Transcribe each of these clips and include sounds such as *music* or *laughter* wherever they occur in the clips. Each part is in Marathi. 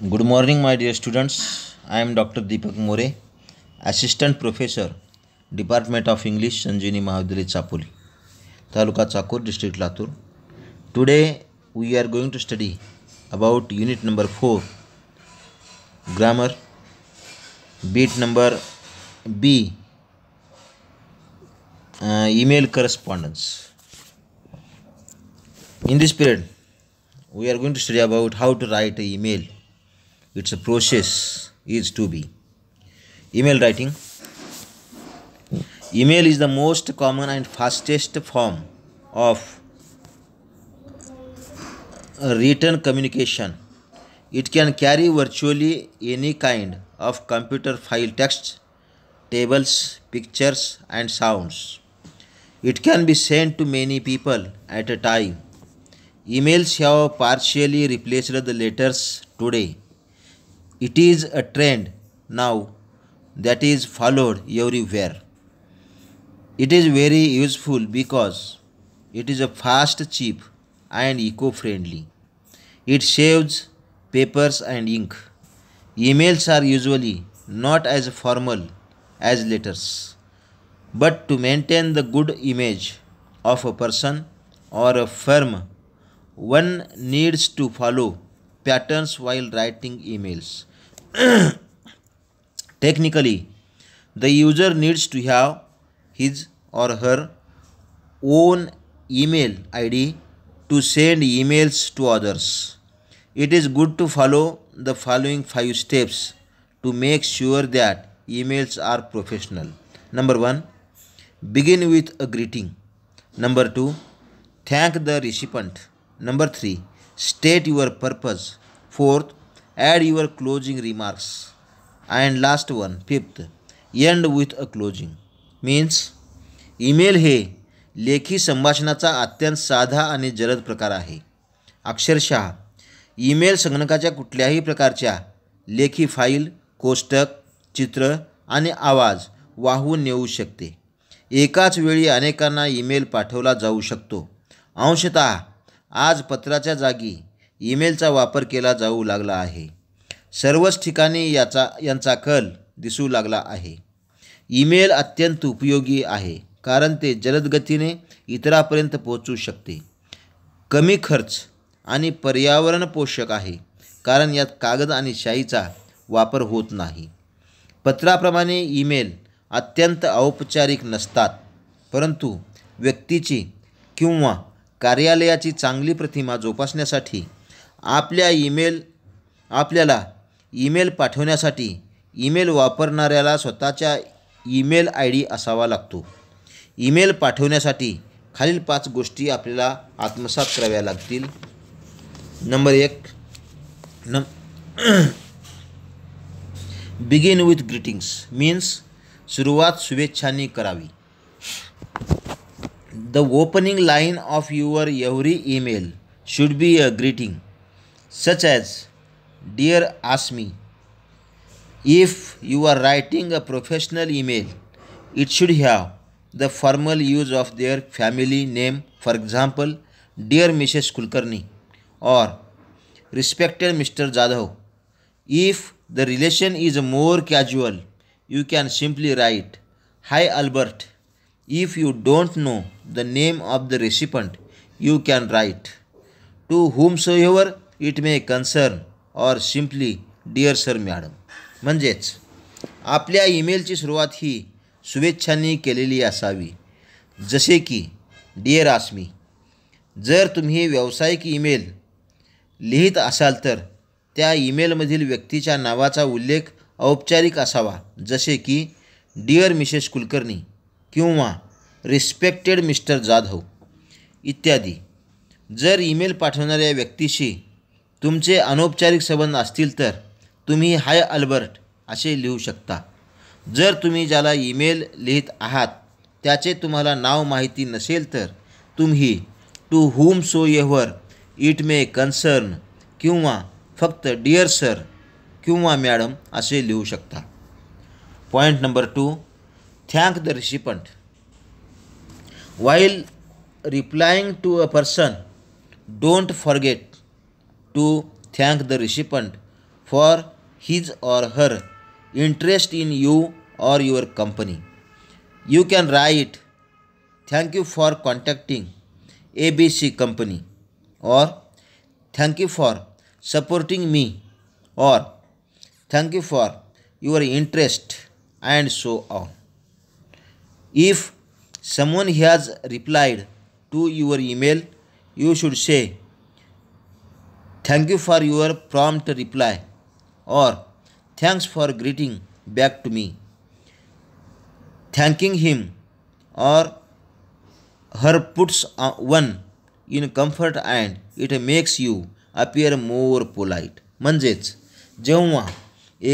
Good morning, my dear students. I am Dr. Deepak More, Assistant Professor, Department of English, Sanjini Mahavidyalaya, Chapoli, Taluka Chakur, District Latur. Today, we are going to study about unit number 4, Grammar, beat number B, uh, Email Correspondence. In this period, we are going to study about how to write an email it's a process is to be email writing email is the most common and fastest form of written communication it can carry virtually any kind of computer file text tables pictures and sounds it can be sent to many people at a time emails have partially replaced the letters today it is a trend now that is followed everywhere. It is very useful because it is a fast, cheap and eco-friendly. It saves papers and ink. Emails are usually not as formal as letters. But to maintain the good image of a person or a firm, one needs to follow patterns while writing emails. *clears throat* Technically, the user needs to have his or her own email ID to send emails to others. It is good to follow the following five steps to make sure that emails are professional. Number one, begin with a greeting. Number two, thank the recipient. Number three, state your purpose. Fourth, add your closing remarks and last one fifth end with a closing means email हे लेखी संभाषणाचा अत्यंत साधा आणि जलद प्रकार आहे अक्षरशः ईमेल संगणकाच्या कुठल्याही प्रकारच्या लेखी फाईल कोष्टक चित्र आणि आवाज वाहून नेऊ शकते एकाच वेळी अनेकांना ईमेल पाठवला जाऊ शकतो अंशतः आज पत्राच्या जागी ईमेलचा वापर केला जाऊ लागला आहे सर्वच ठिकाणी याचा यांचा कल दिसू लागला आहे ईमेल अत्यंत उपयोगी आहे कारण ते जलदगतीने इतरापर्यंत पोहोचू शकते कमी खर्च आणि पर्यावरण पोषक आहे कारण यात कागद आणि शाईचा वापर होत नाही पत्राप्रमाणे ईमेल अत्यंत औपचारिक नसतात परंतु व्यक्तीची किंवा कार्यालयाची चांगली प्रतिमा जोपासण्यासाठी आपल्या ईमेल आपल्याला ईमेल पाठवण्यासाठी ईमेल वापरणाऱ्याला स्वतःच्या ईमेल आय डी असावा लागतो ईमेल पाठवण्यासाठी खालील पाच गोष्टी आपल्याला आत्मसात कराव्या लागतील नंबर एक नम बिगिन विथ ग्रीटिंग्स मीन्स सुरुवात शुभेच्छांनी करावी the opening line of your every email should be a greeting such as Dear me if you are writing a professional email, it should have the formal use of their family name, for example, Dear Mrs. Kulkarni or Respected Mr. Jadhav. If the relation is more casual, you can simply write Hi Albert. If you don't know the name of the recipient, you can write To whomsoever it may concern or simply dear sir madam म्हणजेच आपल्या ईमेलची सुरुवात ही शुभेच्छांनी केलेली असावी जसे की डिअर आसमी जर तुम्ही व्यावसायिक ईमेल लिहित असाल तर त्या ईमेलमधील व्यक्तीच्या नावाचा उल्लेख औपचारिक असावा जसे की डिअर मिसेस कुलकर्णी किंवा रिस्पेक्टेड मिस्टर जाधव इत्यादी जर ईमेल पाठवणाऱ्या व्यक्तीशी तुमचे अनौपचारिक संबंध असतील तर तुम्ही हाय अल्बर्ट असे लिहू शकता जर तुम्ही ज्याला ईमेल लिहित आहात त्याचे तुम्हाला नाव माहिती नसेल तर तुम्ही to whomsoever it may concern किंवा फक्त डिअर सर किंवा मॅडम असे लिहू शकता point number two thank the recipient while replying to a person don't forget to thank the recipient for his or her interest in you or your company. You can write, Thank you for contacting ABC Company, or Thank you for supporting me, or Thank you for your interest, and so on. If someone has replied to your email, you should say, thank you for your prompt reply or thanks for greeting back to me thanking him or her puts one in comfort and it makes you appear more polite म्हणजेच जेव्हा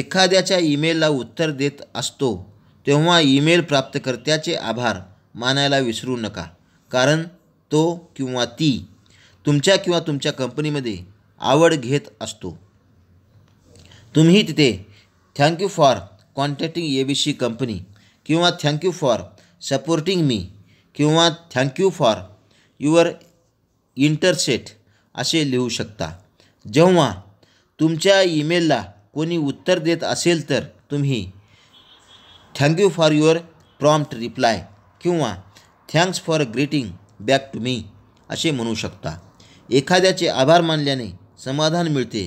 एखाद्याच्या ईमेलला उत्तर देत असतो तेव्हा ईमेल प्राप्तकर्त्याचे आभार मानायला विसरू नका कारण तो किंवा ती तुमच्या किंवा तुमच्या कंपनीमध्ये आवड घेत असतो तुम्ही तिथे thank you for contacting A B C company किंवा थँक्यू फॉर सपोर्टिंग मी किंवा थँक्यू फॉर युअर इंटरसेट असे लिहू शकता जेव्हा तुमच्या ईमेलला कोणी उत्तर देत असेल तर तुम्ही thank you for your prompt reply किंवा thanks for greeting back to me असे म्हणू शकता एखाद्याचे आभार मानल्याने समाधान मिळते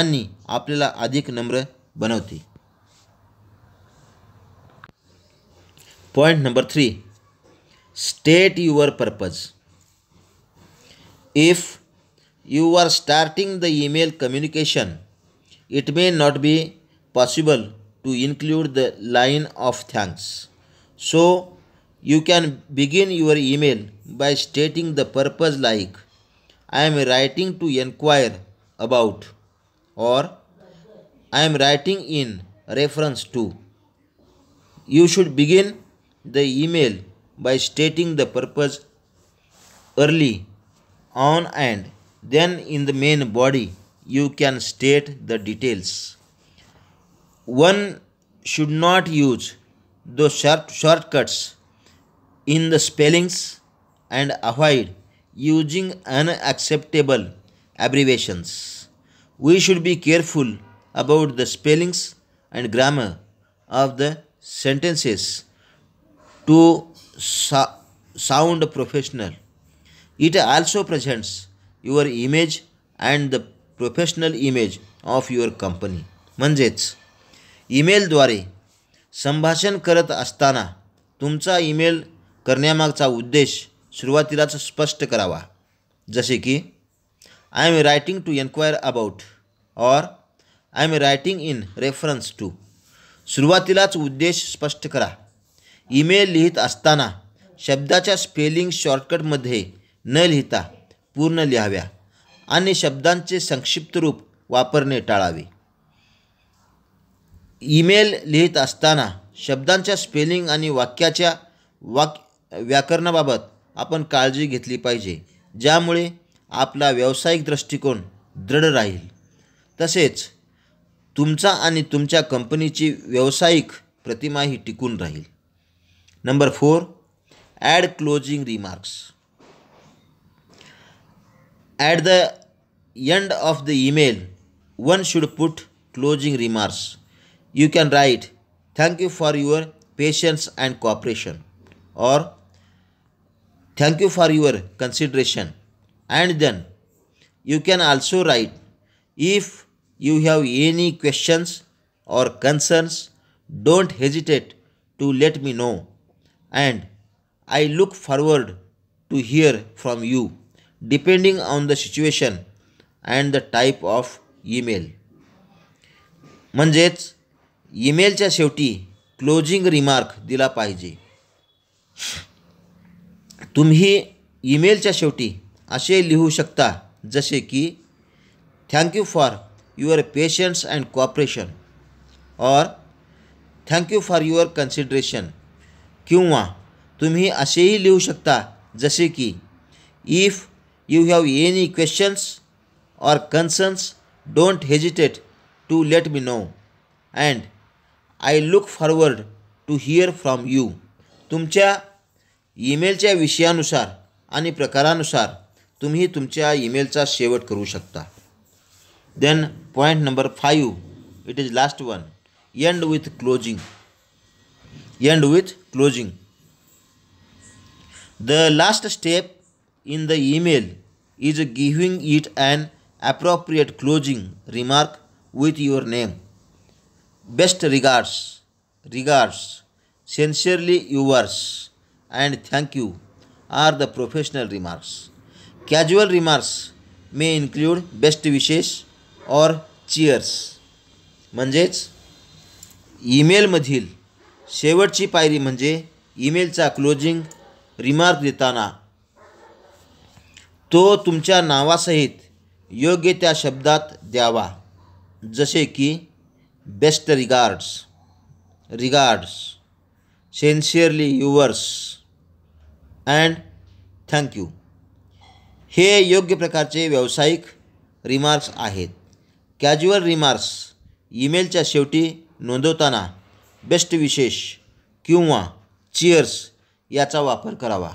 आणि आपल्याला अधिक नम्र बनवते point number three state your purpose if you are starting the email communication, it may not be possible to include the line of thanks. So, you can begin your email by stating the purpose like, I am writing to inquire about or I am writing in reference to. You should begin the email by stating the purpose early on and then in the main body you can state the details. One should not use those short shortcuts in the spellings and avoid using unacceptable abbreviations. We should be careful about the spellings and grammar of the sentences to so sound professional. It also presents your image and the professional image of your company. Company म्हणजेच ईमेलद्वारे संभाषण करत असताना तुमचा ईमेल करण्यामागचा उद्देश सुरुवातीलाच स्पष्ट करावा जसे की I am writing to enquire about or I am writing in reference to सुरुवातीलाच उद्देश स्पष्ट करा ईमेल लिहित असताना शब्दाच्या स्पेलिंग शॉर्टकटमध्ये न लिहिता पूर्ण लिहाव्या आणि शब्दांचे संक्षिप्त रूप वापरणे टाळावे ईमेल लिहित असताना शब्दांच्या स्पेलिंग आणि वाक्याच्या वाक व्याकरणाबाबत आपण काळजी घेतली पाहिजे ज्यामुळे आपला व्यावसायिक दृष्टिकोन दृढ राहील तसेच तुमचा आणि तुमच्या कंपनीची व्यावसायिक प्रतिमाही टिकून राहील number four add closing remarks at the end of the email one should put closing remarks you can write thank you for your patience and cooperation or thank you for your consideration and then you can also write if you have any questions or concerns don't hesitate to let me know and I look forward to hear from you depending on the situation and the type of email, म्हणजेच ईमेलच्या शेवटी क्लोजिंग रिमार्क दिला पाहिजे तुम्ही ईमेलच्या शेवटी असे लिहू शकता जसे की thank you for your patience and cooperation or thank you for your consideration किंवा तुम्ही असेही लिहू शकता जसे की if you have any questions or concerns don't hesitate to let me know and I look forward to hear from you तुमच्या ईमेलच्या विषयानुसार आणि प्रकारानुसार तुम्ही तुमच्या ईमेलचा शेवट करू शकता then point number five it is last one end with closing end with closing the last step in the email is giving it and appropriate closing remark with your name best regards regards sincerely yours and thank you you are the professional remarks casual remarks may include best wishes और चिअर्स म्हणजेच ईमेलमधील शेवटची पायरी म्हणजे ईमेलचा क्लोजिंग रिमार्क देताना तो तुमच्या नावासहित योग्य त्या शब्दात द्यावा जसे की best regards regards sincerely yours and thank you हे योग्य प्रकारचे व्यावसायिक रिमार्क्स आहेत कॅज्युअल रिमार्क्स ईमेलच्या शेवटी नोंदवताना बेस्ट विशेष किंवा चिअर्स याचा वापर करावा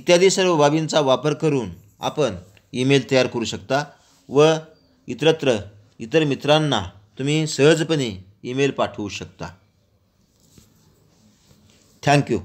इत्यादी सर्व बाबींचा वापर करून आपण ईमेल तयार करू शकता व इतरत्र इतर मित्रांना तुम्ही सहजपणे ईमेल पाठवू शकता थँक्यू